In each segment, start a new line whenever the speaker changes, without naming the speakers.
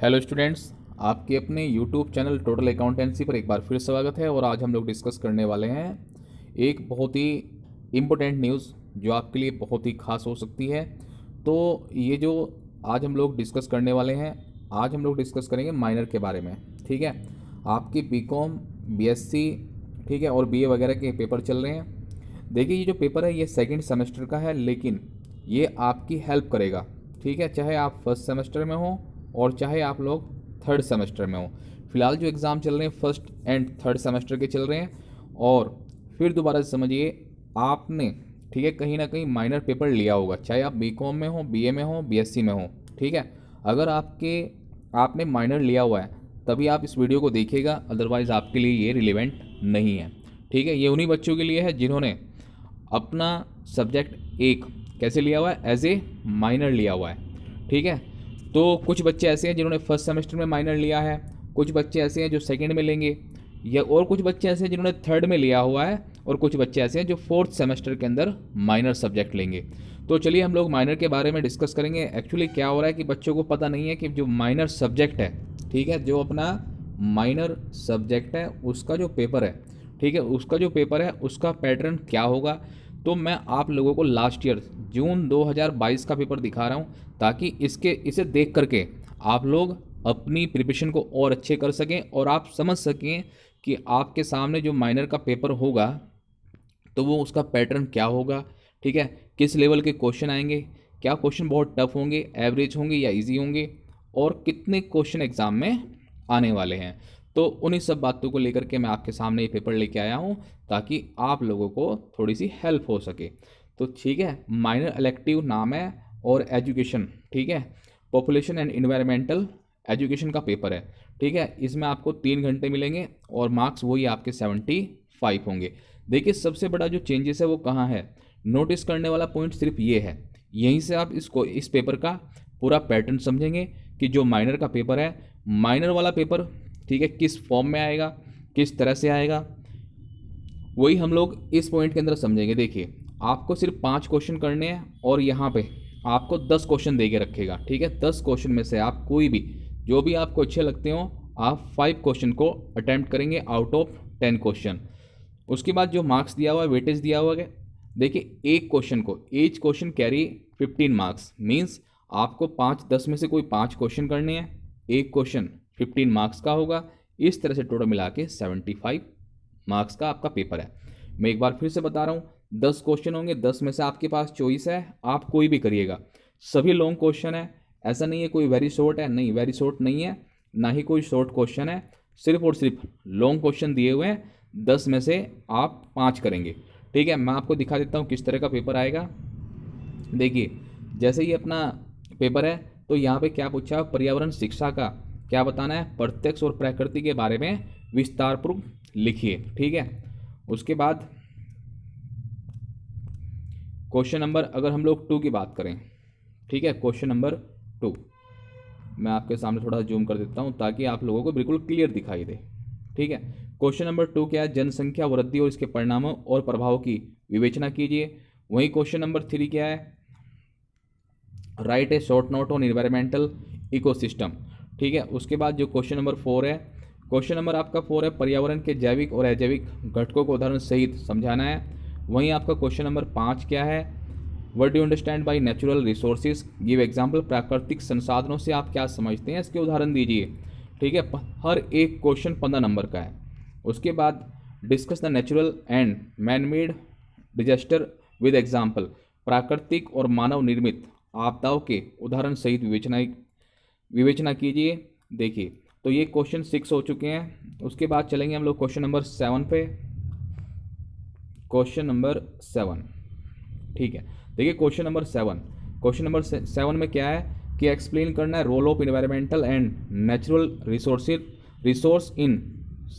hello students आपके अपने YouTube channel total accountancy पर एक बार फिर स्वागत है और आज हम लोग डिस्कस करने वाले हैं एक बहुत ही इम्पोर्टेंट न्यूज़ जो आपके लिए बहुत ही खास हो सकती है तो ये जो आज हम लोग डिस्कस करने वाले हैं आज हम लोग डिस्कस करेंगे माइनर के बारे में ठीक है आपकी बी कॉम ठीक है और बी वगैरह के पेपर चल रहे हैं देखिए ये जो पेपर है ये सेकेंड सेमेस्टर का है लेकिन ये आपकी हेल्प करेगा ठीक है चाहे आप फर्स्ट सेमेस्टर में हो और चाहे आप लोग थर्ड सेमेस्टर में हो फिलहाल जो एग्ज़ाम चल रहे हैं फर्स्ट एंड थर्ड सेमेस्टर के चल रहे हैं और फिर दोबारा समझिए आपने ठीक है कहीं ना कहीं माइनर पेपर लिया होगा चाहे आप बी कॉम में हो बी ए में हो बी एस सी में हो ठीक है अगर आपके आपने माइनर लिया हुआ है तभी आप इस वीडियो को देखिएगा अदरवाइज़ आपके लिए ये रिलेवेंट नहीं है ठीक है ये उन्हीं बच्चों के लिए है जिन्होंने अपना सब्जेक्ट एक कैसे लिया हुआ है एज ए माइनर लिया हुआ है ठीक है तो कुछ बच्चे ऐसे हैं जिन्होंने फर्स्ट सेमेस्टर में माइनर लिया है कुछ बच्चे ऐसे हैं जो सेकेंड में लेंगे या और कुछ बच्चे ऐसे हैं जिन्होंने थर्ड में लिया हुआ है और कुछ बच्चे ऐसे हैं जो फोर्थ सेमेस्टर के अंदर माइनर सब्जेक्ट लेंगे तो चलिए हम लोग माइनर के बारे में डिस्कस करेंगे एक्चुअली क्या हो रहा है कि बच्चों को पता नहीं है कि जो माइनर सब्जेक्ट है ठीक है जो अपना माइनर सब्जेक्ट है उसका जो पेपर है ठीक है उसका जो पेपर है उसका पैटर्न क्या होगा तो मैं आप लोगों को लास्ट ईयर जून 2022 का पेपर दिखा रहा हूँ ताकि इसके इसे देख करके आप लोग अपनी प्रिपरेशन को और अच्छे कर सकें और आप समझ सकें कि आपके सामने जो माइनर का पेपर होगा तो वो उसका पैटर्न क्या होगा ठीक है किस लेवल के क्वेश्चन आएंगे क्या क्वेश्चन बहुत टफ होंगे एवरेज होंगे या इजी होंगे और कितने क्वेश्चन एग्ज़ाम में आने वाले हैं तो उन्हीं सब बातों को लेकर के मैं आपके सामने ये पेपर लेके आया हूँ ताकि आप लोगों को थोड़ी सी हेल्प हो सके तो ठीक है माइनर इलेक्टिव नाम है और एजुकेशन ठीक है पॉपुलेशन एंड इन्वायरमेंटल एजुकेशन का पेपर है ठीक है इसमें आपको तीन घंटे मिलेंगे और मार्क्स वही आपके सेवेंटी फाइव होंगे देखिए सबसे बड़ा जो चेंजेस है वो कहाँ है नोटिस करने वाला पॉइंट सिर्फ ये है यहीं से आप इसको इस पेपर का पूरा पैटर्न समझेंगे कि जो माइनर का पेपर है माइनर वाला पेपर ठीक है किस फॉर्म में आएगा किस तरह से आएगा वही हम लोग इस पॉइंट के अंदर समझेंगे देखिए आपको सिर्फ पाँच क्वेश्चन करने हैं और यहाँ पर आपको दस क्वेश्चन दे के रखेगा ठीक है दस क्वेश्चन में से आप कोई भी जो भी आपको अच्छे लगते हो आप फाइव क्वेश्चन को अटैम्प्ट करेंगे आउट ऑफ टेन क्वेश्चन उसके बाद जो मार्क्स दिया हुआ है वेटेज दिया हुआ है देखिए एक क्वेश्चन को each question carry fifteen marks means आपको पाँच दस में से कोई पाँच क्वेश्चन करने हैं एक क्वेश्चन फिफ्टीन मार्क्स का होगा इस तरह से टोटल मिला के सेवेंटी फाइव मार्क्स का आपका पेपर है मैं एक बार फिर से बता रहा हूँ दस क्वेश्चन होंगे दस में से आपके पास चॉइस है आप कोई भी करिएगा सभी लॉन्ग क्वेश्चन है ऐसा नहीं है कोई वेरी शॉर्ट है नहीं वेरी शॉर्ट नहीं है ना ही कोई शॉर्ट क्वेश्चन है सिर्फ और सिर्फ लॉन्ग क्वेश्चन दिए हुए हैं दस में से आप पाँच करेंगे ठीक है मैं आपको दिखा देता हूँ किस तरह का पेपर आएगा देखिए जैसे ही अपना पेपर है तो यहाँ पे क्या पूछा पर्यावरण शिक्षा का क्या बताना है प्रत्यक्ष और प्रकृति के बारे में पूर्व लिखिए ठीक है उसके बाद क्वेश्चन नंबर अगर हम लोग टू की बात करें ठीक है क्वेश्चन नंबर टू मैं आपके सामने थोड़ा जूम कर देता हूँ ताकि आप लोगों को बिल्कुल क्लियर दिखाई दे ठीक है क्वेश्चन नंबर टू क्या है जनसंख्या वृद्धि और इसके परिणामों और प्रभाव की विवेचना कीजिए वहीं क्वेश्चन नंबर थ्री क्या है write a short note on environmental ecosystem ठीक है उसके बाद जो क्वेश्चन नंबर फोर है क्वेश्चन नंबर आपका फोर है पर्यावरण के जैविक और अजैविक घटकों को उदाहरण सहित समझाना है वहीं आपका क्वेश्चन नंबर पाँच क्या है what do understand by natural resources give example प्राकृतिक संसाधनों से आप क्या समझते हैं इसके उदाहरण दीजिए ठीक है हर एक क्वेश्चन पंद्रह नंबर का है उसके बाद discuss the natural and man made disaster with example प्राकृतिक और मानव निर्मित आपदाओं के उदाहरण सहित विवेचना विवेचना कीजिए देखिए तो ये क्वेश्चन सिक्स हो चुके हैं उसके बाद चलेंगे हम लोग क्वेश्चन नंबर सेवन पे क्वेश्चन नंबर सेवन ठीक है देखिए question number seven question number seven में क्या है कि एक्सप्लेन करना है role of environmental and natural resource resource in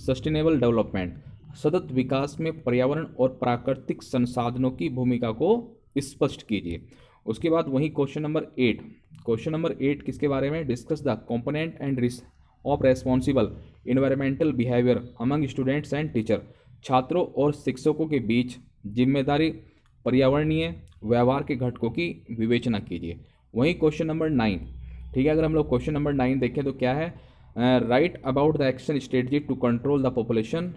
sustainable development सतत विकास में पर्यावरण और प्राकृतिक संसाधनों की भूमिका को स्पष्ट कीजिए उसके बाद वहीं question number eight question number eight किसके बारे में discuss the component and risk of responsible environmental behaviour among students and teacher छात्रों और शिक्षकों के बीच जिम्मेदारी पर्यावरणीय व्यवहार के घटकों की विवेचना कीजिए वहीं क्वेश्चन नंबर नाइन ठीक है अगर हम लोग क्वेश्चन नंबर नाइन देखें तो क्या है write about the action strategy to control the population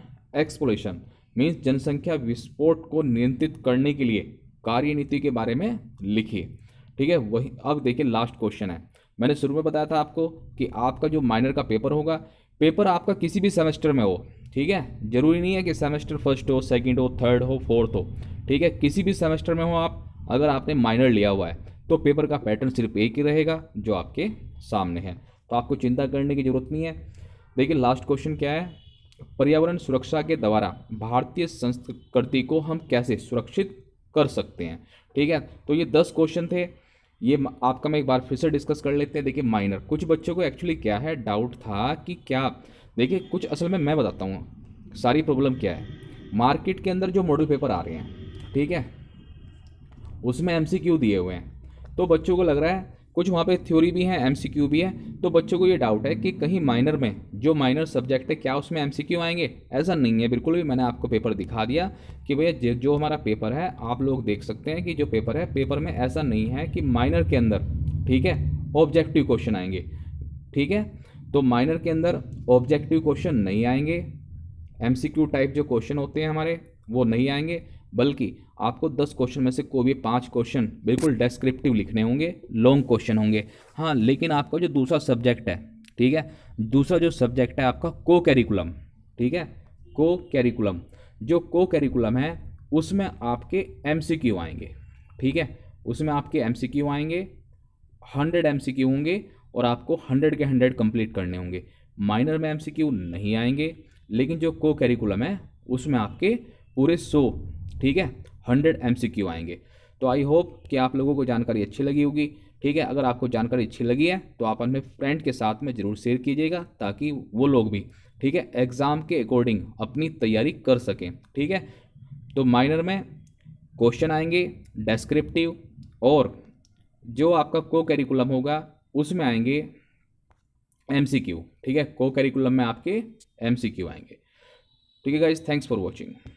explosion means जनसंख्या विस्फोट को नियंत्रित करने के लिए कार्यनीति के बारे में लिखिए ठीक है वही अब देखिए लास्ट क्वेश्चन है मैंने शुरू में बताया था आपको कि आपका जो माइनर का पेपर होगा पेपर आपका किसी भी सेमेस्टर में हो ठीक है जरूरी नहीं है कि सेमेस्टर फर्स्ट हो सेकंड हो थर्ड हो फोर्थ हो ठीक है किसी भी सेमेस्टर में हो आप अगर आपने माइनर लिया हुआ है तो पेपर का पैटर्न सिर्फ एक ही रहेगा जो आपके सामने है तो आपको चिंता करने की जरूरत नहीं है देखिए लास्ट क्वेश्चन क्या है पर्यावरण सुरक्षा के द्वारा भारतीय संस्कृति को हम कैसे सुरक्षित कर सकते हैं ठीक है तो ये दस क्वेश्चन थे ये आपका मैं एक बार फिर से डिस्कस कर लेते हैं देखिए माइनर कुछ बच्चों को एक्चुअली क्या है डाउट था कि क्या देखिए कुछ असल में मैं बताता हूँ सारी प्रॉब्लम क्या है मार्केट के अंदर जो मॉडल पेपर आ रहे हैं ठीक है उसमें एम दिए हुए हैं तो बच्चों को लग रहा है कुछ वहाँ पे थ्योरी भी है एम भी है तो बच्चों को ये डाउट है कि कहीं माइनर में जो माइनर सब्जेक्ट है क्या उसमें एम आएंगे ऐसा नहीं है बिल्कुल भी मैंने आपको पेपर दिखा दिया कि भैया जो हमारा पेपर है आप लोग देख सकते हैं कि जो पेपर है पेपर में ऐसा नहीं है कि माइनर के अंदर ठीक है ऑब्जेक्टिव क्वेश्चन आएंगे ठीक है तो माइनर के अंदर ऑब्जेक्टिव क्वेश्चन नहीं आएंगे एम टाइप जो क्वेश्चन होते हैं हमारे वो नहीं आएंगे बल्कि आपको दस क्वेश्चन में से कोई भी पांच क्वेश्चन बिल्कुल डेस्क्रिप्टिव लिखने होंगे लॉन्ग क्वेश्चन होंगे हाँ लेकिन आपका जो दूसरा सब्जेक्ट है ठीक है दूसरा जो सब्जेक्ट है आपका को कैरिकुलम ठीक है को कैरिकुलम जो को कैरिकुलम है उसमें आपके एम आएंगे ठीक है उसमें आपके एम आएंगे हंड्रेड एम होंगे और आपको हंड्रेड के हंड्रेड कंप्लीट करने होंगे माइनर में एम नहीं आएंगे लेकिन जो को कैरिकुलम है उसमें आपके पूरे सौ ठीक है हंड्रेड एम आएंगे तो आई होप कि आप लोगों को जानकारी अच्छी लगी होगी ठीक है अगर आपको जानकारी अच्छी लगी है तो आप अपने फ्रेंड के साथ में ज़रूर शेयर कीजिएगा ताकि वो लोग भी ठीक है एग्ज़ाम के अकॉर्डिंग अपनी तैयारी कर सकें ठीक है तो माइनर में क्वेश्चन आएंगे डेस्क्रिप्टिव और जो आपका को करिकुलम होगा उसमें आएंगे एम ठीक है को करिकुलम में आपके एम आएंगे ठीक है गाइज थैंक्स फॉर वॉचिंग